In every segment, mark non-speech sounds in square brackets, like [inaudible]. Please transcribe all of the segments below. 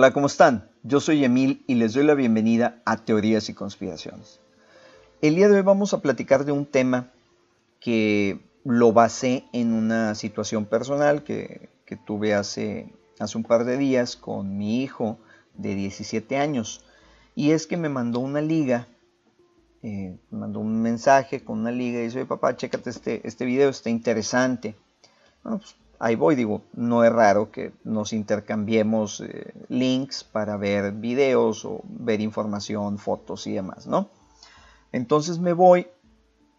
Hola, ¿cómo están? Yo soy Emil y les doy la bienvenida a Teorías y Conspiraciones. El día de hoy vamos a platicar de un tema que lo basé en una situación personal que, tuve hace, hace un par de días con mi hijo de 17 años. Y es que me mandó una liga, eh, me mandó un mensaje con una liga y dice, papá, chécate este, este video, está interesante. Pues, ahí voy, digo, no es raro que nos intercambiemos eh, links para ver videos o ver información, fotos y demás, ¿no? Entonces me voy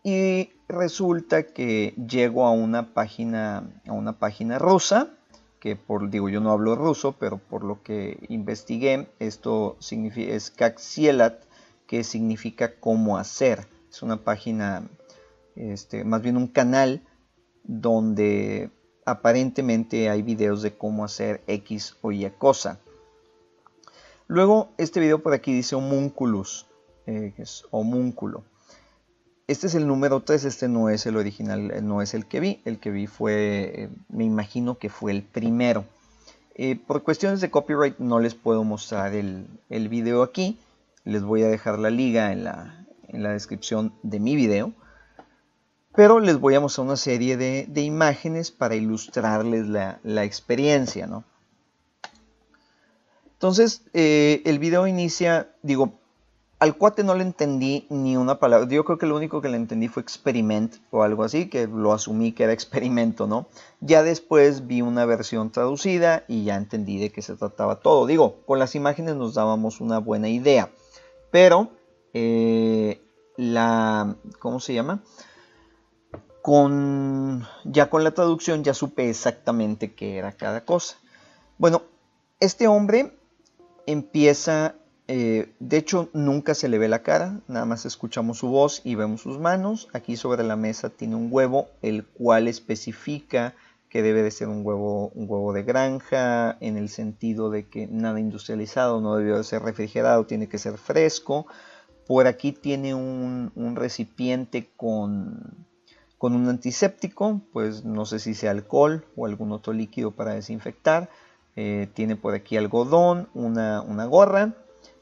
y resulta que llego a una página, a una página rusa, que por, digo, yo no hablo ruso, pero por lo que investigué, esto significa, es Kaksielat, que significa cómo hacer. Es una página, este, más bien un canal donde aparentemente hay videos de cómo hacer X o Y cosa. Luego, este video por aquí dice homúnculus, eh, homúnculo. Este es el número 3, este no es el original, eh, no es el que vi. El que vi fue, eh, me imagino que fue el primero. por cuestiones de copyright no les puedo mostrar el, el video aquí. Les voy a dejar la liga en la, en la descripción de mi video pero les voy a mostrar una serie de, imágenes para ilustrarles la, experiencia, ¿no? Entonces, eh, el video inicia, digo, al cuate no le entendí ni una palabra. Yo creo que lo único que le entendí fue experiment o algo así, que lo asumí que era experimento, ¿no? Ya después vi una versión traducida y ya entendí de qué se trataba todo. Digo, con las imágenes nos dábamos una buena idea, pero eh, la, ¿cómo se llama? con, ya con la traducción ya supe exactamente qué era cada cosa. Bueno, este hombre empieza, eh, de hecho nunca se le ve la cara, nada más escuchamos su voz y vemos sus manos. Aquí sobre la mesa tiene un huevo, el cual especifica que debe de ser un huevo, un huevo de granja, en el sentido de que nada industrializado, no debió de ser refrigerado, tiene que ser fresco. Por aquí tiene un recipiente con, con un antiséptico, pues no sé si sea alcohol o algún otro líquido para desinfectar. Eh, tiene por aquí algodón, una, gorra,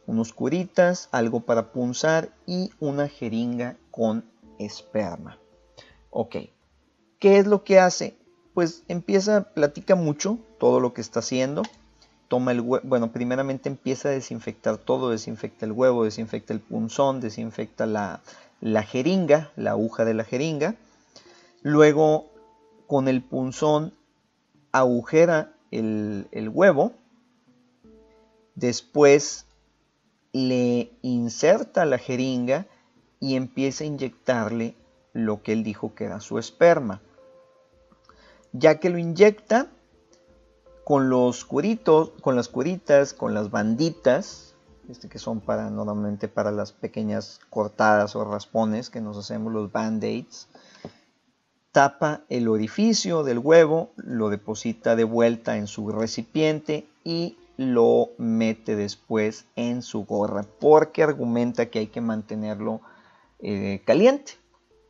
unos curitas, algo para punzar y una jeringa con esperma. Ok, ¿qué es lo que hace? Pues empieza, platica mucho todo lo que está haciendo. Toma el bueno, primeramente empieza a desinfectar todo, desinfecta el huevo, desinfecta el punzón, desinfecta la jeringa, la aguja de la jeringa, Luego con el punzón agujera el, huevo. Después le inserta la jeringa y empieza a inyectarle lo que él dijo que era su esperma. Ya que lo inyecta con los curitos, con las curitas, con las banditas, este que son para normalmente para las pequeñas cortadas o raspones que nos hacemos los band-aids, tapa el orificio del huevo, lo deposita de vuelta en su recipiente y lo mete después en su gorra porque argumenta que hay que mantenerlo eh, caliente.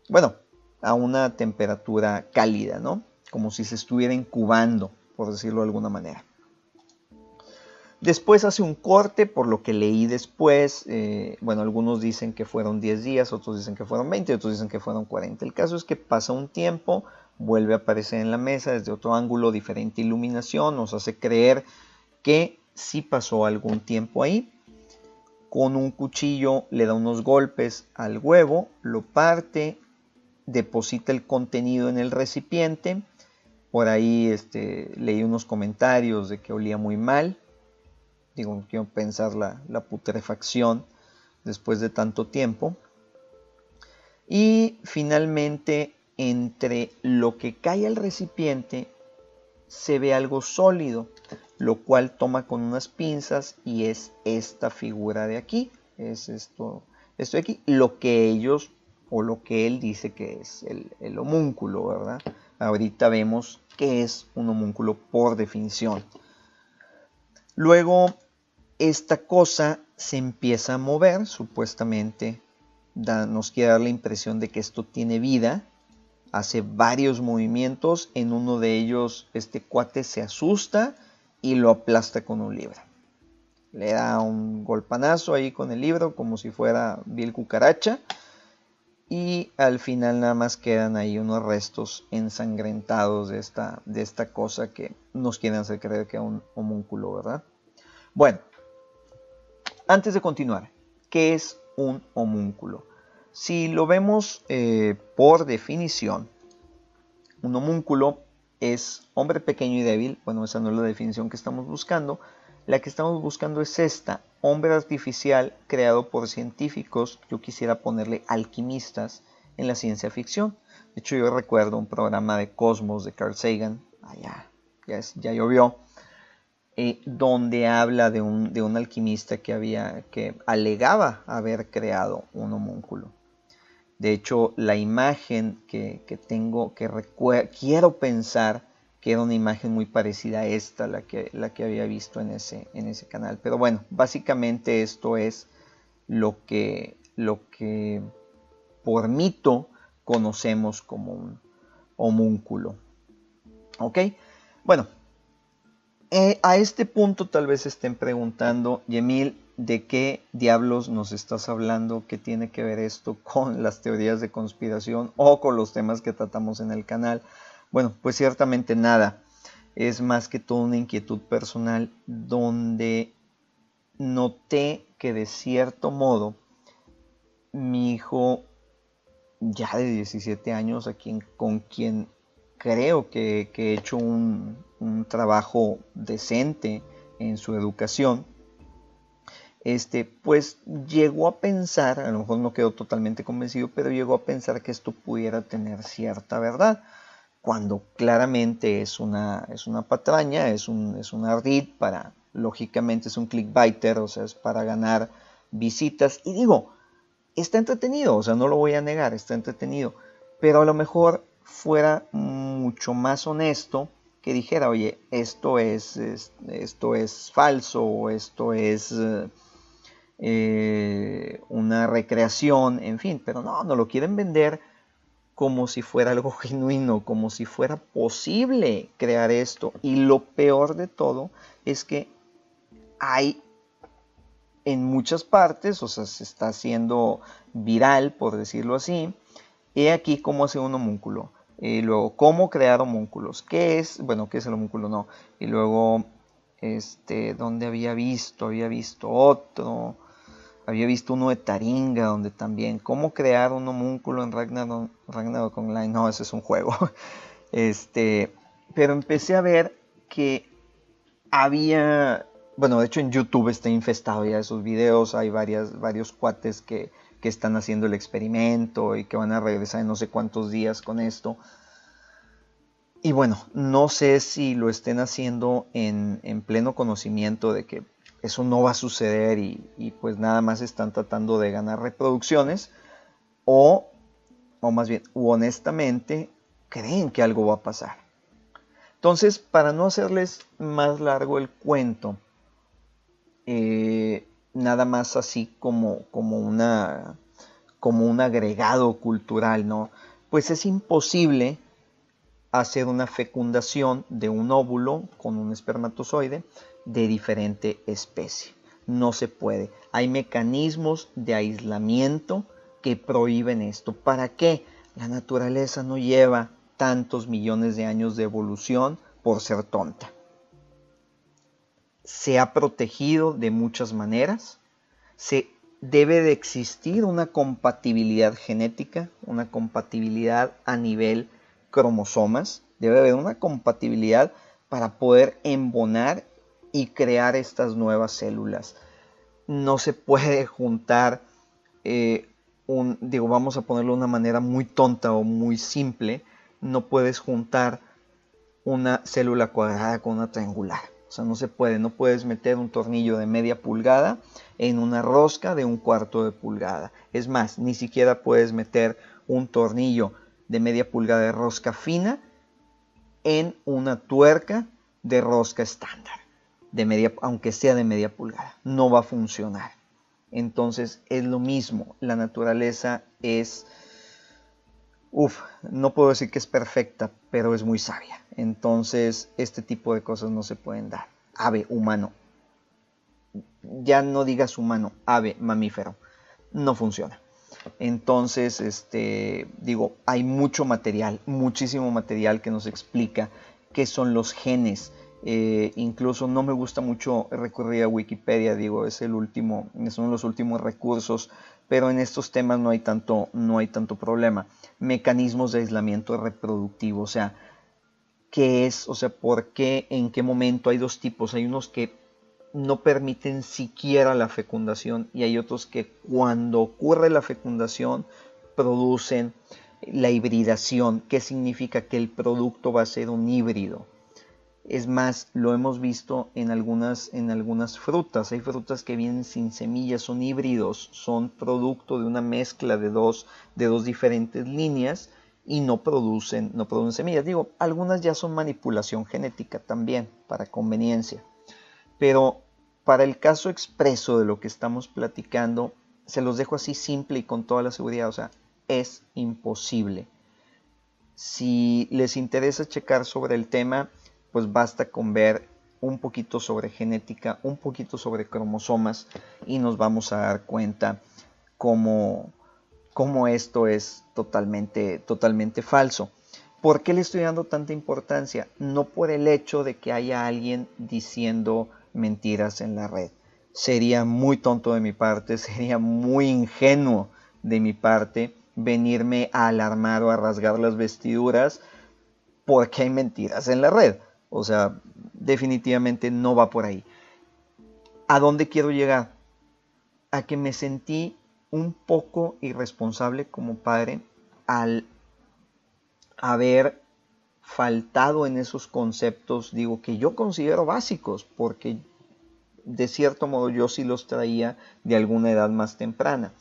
Bueno, a una temperatura cálida, ¿no? Como si se estuviera incubando, por decirlo de alguna manera. Después hace un corte, por lo que leí después, eh, bueno, algunos dicen que fueron 10 días, otros dicen que fueron 20, otros dicen que fueron 40. El caso es que pasa un tiempo, vuelve a aparecer en la mesa desde otro ángulo, diferente iluminación, nos hace creer que sí pasó algún tiempo ahí. Con un cuchillo le da unos golpes al huevo, lo parte, deposita el contenido en el recipiente. Por ahí este, leí unos comentarios de que olía muy mal digo, quiero pensar la, putrefacción después de tanto tiempo. Y finalmente, entre lo que cae al recipiente se ve algo sólido, lo cual toma con unas pinzas y es esta figura de aquí, es esto, esto de aquí, lo que ellos o lo que él dice que es el, el homúnculo, ¿verdad? Ahorita vemos que es un homúnculo por definición. Luego, esta cosa se empieza a mover, supuestamente nos quiere dar la impresión de que esto tiene vida, hace varios movimientos, en uno de ellos este cuate se asusta y lo aplasta con un libro. Le da un golpanazo ahí con el libro como si fuera Bill Cucaracha y al final nada más quedan ahí unos restos ensangrentados de esta, de esta cosa que nos quieren hacer creer que es un homúnculo, ¿verdad? Bueno, antes de continuar, ¿qué es un homúnculo? Si lo vemos eh, por definición, un homúnculo es hombre pequeño y débil. Bueno, esa no es la definición que estamos buscando. La que estamos buscando es esta, hombre artificial creado por científicos, yo quisiera ponerle alquimistas en la ciencia ficción. De hecho, yo recuerdo un programa de Cosmos de Carl Sagan, allá, ya, ya llovió, donde habla de un, alquimista que había, que alegaba haber creado un homúnculo. De hecho, la imagen que, tengo, que quiero pensar que era una imagen muy parecida a esta, la que, la que había visto en ese, en ese canal. Pero bueno, básicamente esto es lo que, lo que por mito conocemos como un homúnculo. ¿Ok? Bueno, eh, a este punto tal vez estén preguntando, Yemil, ¿de qué diablos nos estás hablando? ¿Qué tiene que ver esto con las teorías de conspiración o con los temas que tratamos en el canal? Bueno, pues ciertamente nada. Es más que todo una inquietud personal donde noté que de cierto modo mi hijo ya de 17 años, a quien, con quien creo que he hecho un, un trabajo decente en su educación, este, pues llegó a pensar, a lo mejor no quedó totalmente convencido, pero llegó a pensar que esto pudiera tener cierta verdad, cuando claramente es una, es una patraña, es, un, es una ardid para, lógicamente es un clickbaiter, o sea, es para ganar visitas. Y digo, está entretenido, o sea, no lo voy a negar, está entretenido, pero a lo mejor fuera mucho más honesto que dijera, oye, esto es, esto es falso o esto es eh, eh, una recreación, en fin, pero no, no lo quieren vender como si fuera algo [laughs] genuino, como si fuera posible crear esto. Y lo peor de todo es que hay en muchas partes, o sea, se está haciendo viral, por decirlo así. He aquí cómo hace un homúnculo. Y luego, ¿cómo crear homúnculos? ¿Qué es? Bueno, ¿qué es el homúnculo? No. Y luego, este, ¿dónde había visto? Había visto otro. Había visto uno de Taringa, donde también, ¿cómo crear un homúnculo en Ragnarok, Online? No, ese es un juego. [laughs] Este, pero empecé a ver que había, bueno, de hecho en YouTube está infestado ya de esos videos, hay varias, varios cuates que que están haciendo el experimento y que van a regresar en no sé cuántos días con esto. Y bueno, no sé si lo estén haciendo en, pleno conocimiento de que eso no va a suceder y, pues nada más están tratando de ganar reproducciones o, o más bien, honestamente creen que algo va a pasar. Entonces, para no hacerles más largo el cuento, eh, nada más así como, como, una, como un agregado cultural, ¿no? Pues es imposible hacer una fecundación de un óvulo con un espermatozoide de diferente especie. No se puede. Hay mecanismos de aislamiento que prohíben esto. ¿Para qué? La naturaleza no lleva tantos millones de años de evolución por ser tonta se ha protegido de muchas maneras, se debe de existir una compatibilidad genética, una compatibilidad a nivel cromosomas, debe haber una compatibilidad para poder embonar y crear estas nuevas células. No se puede [laughs] juntar, eh, un, digo, vamos a ponerlo de una manera muy tonta o muy simple, no puedes juntar una célula cuadrada con una triangular o sea, no se puede, no puedes meter un tornillo de media pulgada en una rosca de un cuarto de pulgada. Es más, ni siquiera puedes meter un tornillo de media pulgada de rosca fina en una tuerca de rosca estándar, de media, aunque sea de media pulgada. No va a funcionar. Entonces es lo mismo, la naturaleza es Uf, no puedo decir que es perfecta, pero es muy sabia. Entonces, este tipo de cosas no se pueden dar. Ave, humano. Ya no digas humano, ave, mamífero. No funciona. Entonces, este, digo, hay mucho material, muchísimo material que nos explica qué son los genes, eh, incluso no me gusta mucho recurrir a Wikipedia, digo, es el último, son uno de los últimos recursos, pero en estos temas no hay tanto, no hay tanto problema. Mecanismos de aislamiento reproductivo, o sea, ¿qué es? O sea, ¿por qué? ¿En qué momento? Hay dos tipos, hay unos que no permiten siquiera la fecundación y hay otros que cuando ocurre la fecundación producen la hibridación, ¿Qué significa que el producto va a ser un híbrido es más, lo hemos visto en algunas, en algunas frutas. Hay frutas que vienen sin semillas, son híbridos, son producto de una mezcla de dos, de dos diferentes líneas y no producen, no producen semillas. Digo, algunas ya son manipulación genética también, para conveniencia. Pero para el caso expreso de lo que estamos platicando, se los dejo así simple y con toda la seguridad. O sea, es imposible. Si les interesa checar sobre el tema, pues basta con ver un poquito sobre genética, un poquito sobre cromosomas y nos vamos a dar cuenta cómo, esto es totalmente, totalmente falso. ¿Por qué le estoy dando tanta importancia? No por el hecho de que haya alguien diciendo mentiras en la red. Sería muy tonto de mi parte, [laughs] sería muy ingenuo de mi parte venirme a alarmar o a rasgar las vestiduras porque hay mentiras en la red. O sea, definitivamente no va por ahí. ¿A dónde quiero llegar? A que me sentí un poco irresponsable como padre al haber faltado en esos conceptos, digo, que yo considero básicos, porque de cierto modo yo sí los traía de alguna edad más temprana.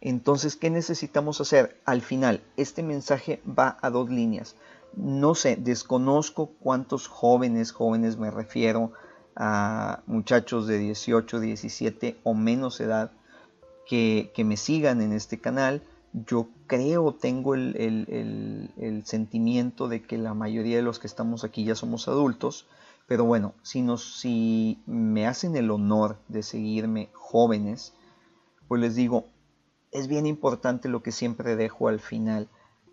Entonces, ¿qué necesitamos hacer? Al final, este mensaje va a dos líneas no sé, desconozco cuántos jóvenes, jóvenes me refiero a muchachos de 18, 17 o menos edad que, que me sigan en este canal. Yo creo, tengo el, el, sentimiento de que la mayoría de los que estamos aquí ya somos adultos, pero bueno, si, nos, si me hacen el honor de seguirme jóvenes, pues les digo, es bien importante lo que siempre dejo al final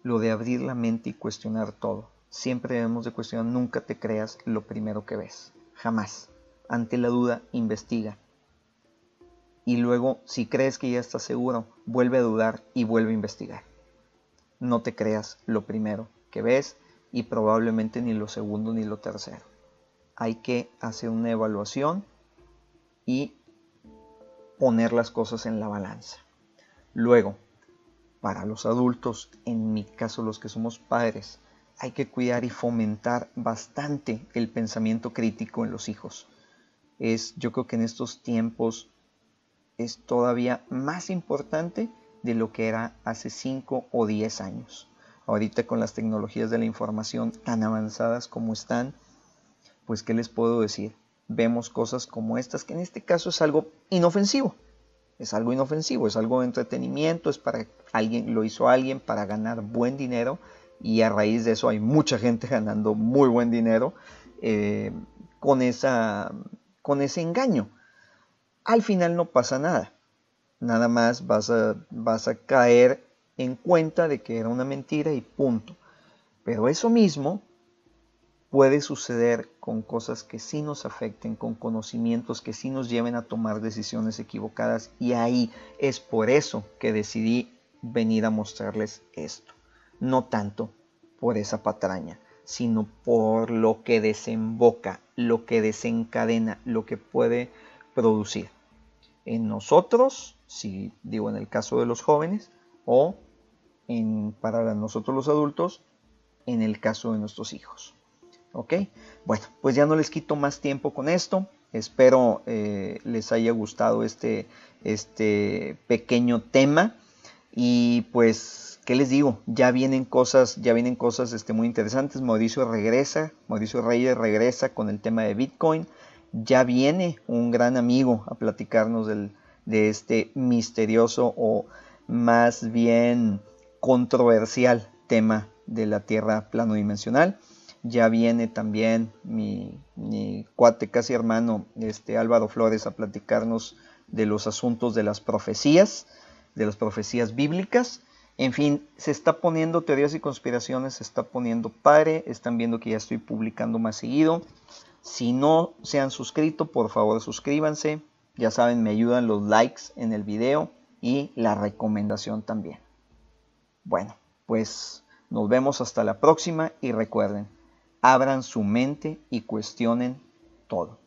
lo de abrir la mente y cuestionar todo. Siempre debemos de cuestionar, nunca te creas lo primero que ves, jamás. Ante la duda, investiga. Y luego, si crees que ya estás seguro, vuelve a dudar y vuelve a investigar. No te creas lo primero que ves y probablemente ni lo segundo ni lo tercero. Hay que hacer una evaluación y poner las cosas en la balanza. Luego, para los adultos, en mi caso los que somos padres, hay que cuidar y fomentar bastante el pensamiento crítico en los hijos. Es, yo creo que en estos tiempos es todavía más importante de lo que era hace 5 o 10 años. Ahorita con las tecnologías de la información tan avanzadas como están, pues ¿qué les puedo decir? Vemos cosas como estas, que en este caso es algo inofensivo, es algo inofensivo, es algo de entretenimiento, es para alguien, lo hizo alguien para ganar buen dinero y a raíz de eso hay mucha gente [laughs] ganando muy buen dinero eh, con, esa, con ese engaño. Al final no pasa nada, nada más vas a, vas a caer en cuenta de que era una mentira y punto. Pero eso mismo puede suceder con cosas que sí nos afecten, con conocimientos que sí nos lleven a tomar decisiones equivocadas. Y ahí es por eso que decidí venir a mostrarles esto. No tanto por esa patraña, sino por lo que desemboca, lo que desencadena, lo que puede producir en nosotros, si digo en el caso de los jóvenes, o en, para nosotros los adultos, en el caso de nuestros hijos. ¿Ok? Bueno, pues ya no les quito más tiempo con esto. Espero eh, les haya gustado este, este, pequeño tema. Y pues, ¿qué les digo? Ya vienen cosas, ya vienen cosas este, muy interesantes. Mauricio regresa, Mauricio Reyes regresa con el tema de Bitcoin. Ya viene un gran amigo a platicarnos de este misterioso o más bien controversial tema de la Tierra plano dimensional ya viene también mi, cuate casi hermano este Álvaro Flores a platicarnos de los asuntos de las profecías, de las profecías bíblicas. En fin, se está poniendo teorías y conspiraciones, se está poniendo padre, están viendo que ya estoy publicando más seguido. Si no se han suscrito, por favor suscríbanse. Ya saben, me ayudan los likes en el video y la recomendación también. Bueno, pues nos vemos hasta la próxima y recuerden, abran su mente y cuestionen todo.